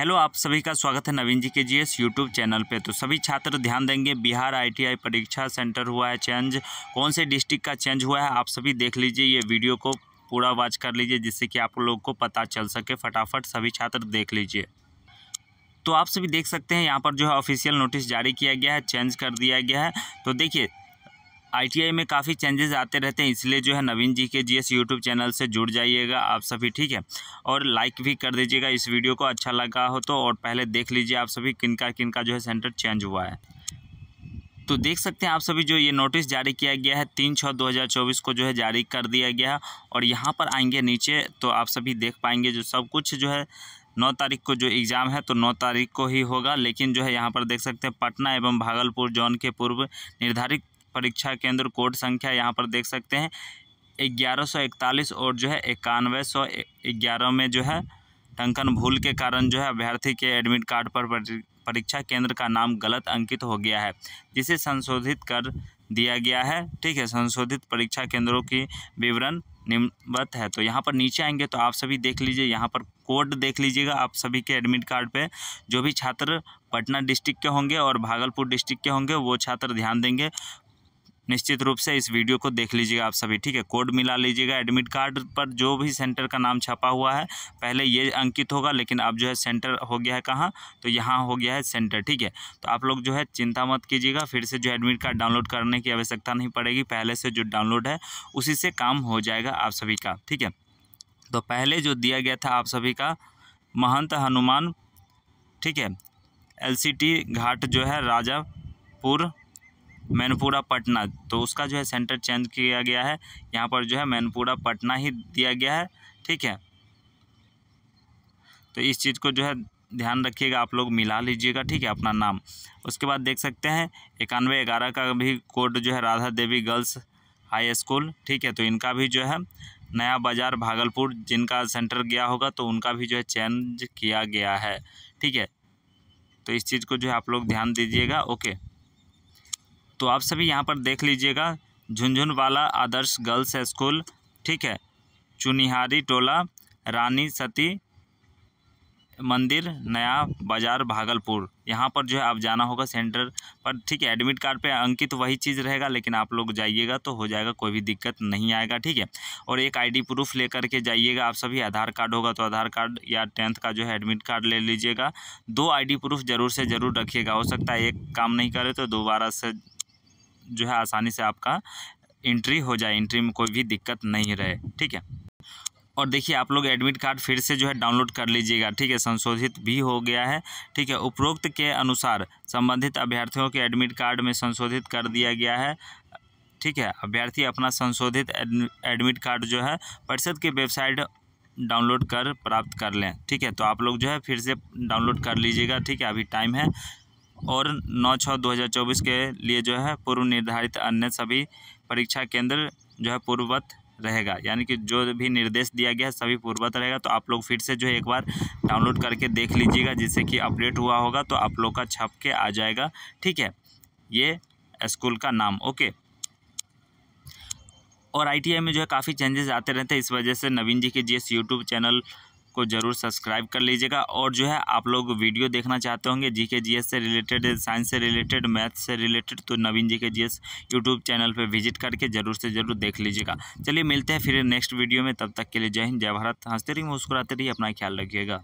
hello आप सभी का स्वागत है नवीन G K G S YouTube channel पे तो सभी छात्र ध्यान देंगे बिहार आईटीआई परीक्षा सेंटर हुआ है चेंज कौन से डिस्ट्रिक्ट का चेंज हुआ है आप सभी देख लीजिए ये वीडियो को पूरा वॉच कर लीजिए जिससे कि आप लोगों को पता चल सके फटाफट सभी छात्र देख लीजिए तो आप सभी देख सकते हैं यहाँ पर जो है ऑफिशियल नोटिस जारी किया गया है चेंज कर दिया गया है तो देखिए आईटीआई में काफ़ी चेंजेस आते रहते हैं इसलिए जो है नवीन जी के जीएस यूट्यूब चैनल से जुड़ जाइएगा आप सभी ठीक है और लाइक भी कर दीजिएगा इस वीडियो को अच्छा लगा हो तो और पहले देख लीजिए आप सभी किनका किनका जो है सेंटर चेंज हुआ है तो देख सकते हैं आप सभी जो ये नोटिस जारी किया गया है तीन छः दो हज़ार चौबीस को जो है जारी कर दिया गया है और यहाँ पर आएंगे नीचे तो आप सभी देख पाएंगे जो सब कुछ जो है नौ तारीख को जो एग्ज़ाम है तो नौ तारीख को ही होगा लेकिन जो है यहाँ पर देख सकते हैं पटना एवं भागलपुर जोन के पूर्व निर्धारित परीक्षा केंद्र कोड संख्या यहाँ पर देख सकते हैं ग्यारह सौ इकतालीस और जो है इक्यानवे सौ ग्यारह में जो है टंकन भूल के कारण जो है अभ्यर्थी के एडमिट कार्ड पर परीक्षा केंद्र का नाम गलत अंकित हो गया है जिसे संशोधित कर दिया गया है ठीक है संशोधित परीक्षा केंद्रों की विवरण निम्नवत है तो यहाँ पर नीचे आएंगे तो आप सभी देख लीजिए यहाँ पर कोड देख लीजिएगा आप सभी के एडमिट कार्ड पे जो भी छात्र पटना डिस्ट्रिक्ट के होंगे और भागलपुर डिस्ट्रिक्ट के होंगे वो छात्र ध्यान देंगे निश्चित रूप से इस वीडियो को देख लीजिएगा आप सभी ठीक है कोड मिला लीजिएगा एडमिट कार्ड पर जो भी सेंटर का नाम छपा हुआ है पहले ये अंकित होगा लेकिन अब जो है सेंटर हो गया है कहाँ तो यहाँ हो गया है सेंटर ठीक है तो आप लोग जो है चिंता मत कीजिएगा फिर से जो एडमिट कार्ड डाउनलोड करने की आवश्यकता नहीं पड़ेगी पहले से जो डाउनलोड है उसी से काम हो जाएगा आप सभी का ठीक है तो पहले जो दिया गया था आप सभी का महंत हनुमान ठीक है एलसीटी घाट जो है राजापुर मैनपुरा पटना तो उसका जो है सेंटर चेंज किया गया है यहाँ पर जो है मैनपुरा पटना ही दिया गया है ठीक है तो इस चीज़ को जो है ध्यान रखिएगा आप लोग मिला लीजिएगा ठीक है अपना नाम उसके बाद देख सकते हैं इक्यानवे ग्यारह का भी कोड जो है Radha Devi girls high school ठीक है तो इनका भी जो है नया बाज़ार भागलपुर जिनका सेंटर गया होगा तो उनका भी जो है चेंज किया गया है ठीक है तो इस चीज़ को जो है आप लोग ध्यान दीजिएगा ओके तो आप सभी यहाँ पर देख लीजिएगा झुंझुनवाला आदर्श गर्ल्स स्कूल ठीक है चुनिहारी टोला रानी सती मंदिर नया बाज़ार भागलपुर यहाँ पर जो है आप जाना होगा सेंटर पर ठीक है एडमिट कार्ड पे अंकित तो वही चीज़ रहेगा लेकिन आप लोग जाइएगा तो हो जाएगा कोई भी दिक्कत नहीं आएगा ठीक है और एक आईडी प्रूफ लेकर के जाइएगा आप सभी आधार कार्ड होगा तो आधार कार्ड या टेंथ का जो है एडमिट कार्ड ले लीजिएगा दो आई प्रूफ ज़रूर से ज़रूर रखिएगा हो सकता है एक काम नहीं करे तो दोबारा से जो है आसानी से आपका एंट्री हो जाए एंट्री में कोई भी दिक्कत नहीं रहे ठीक है और देखिए आप लोग एडमिट कार्ड फिर से जो है डाउनलोड कर लीजिएगा ठीक है संशोधित भी हो गया है ठीक है उपरोक्त के अनुसार संबंधित अभ्यर्थियों के एडमिट कार्ड में संशोधित कर दिया गया है ठीक है अभ्यर्थी अपना संशोधित एडमिट कार्ड जो है परिषद की वेबसाइट डाउनलोड कर प्राप्त कर लें ठीक है तो आप लोग जो है फिर से डाउनलोड कर लीजिएगा ठीक है अभी टाइम है और नौ छः चौबीस के लिए जो है पूर्व निर्धारित अन्य सभी परीक्षा केंद्र जो है पूर्ववत रहेगा यानी कि जो भी निर्देश दिया गया है सभी पूर्ववत रहेगा तो आप लोग फिर से जो है एक बार डाउनलोड करके देख लीजिएगा जिससे कि अपडेट हुआ होगा तो आप लोग का छप के आ जाएगा ठीक है ये स्कूल का नाम ओके और आईटीआई में जो है काफ़ी चेंजेस आते रहते हैं इस वजह से नवीन जी के जी यूट्यूब चैनल को ज़रूर सब्सक्राइब कर लीजिएगा और जो है आप लोग वीडियो देखना चाहते होंगे जी के जी एस से रिलेटेड साइंस से रिलेटेड मैथ से रिलेटेड तो Naveen G K G S YouTube channel पर विजिट करके ज़रूर से ज़रूर देख लीजिएगा चलिए मिलते हैं फिर नेक्स्ट वीडियो में तब तक के लिए जय हिंद जय भारत हंसते रहिए मुस्कुराते रहिए अपना ख्याल रखिएगा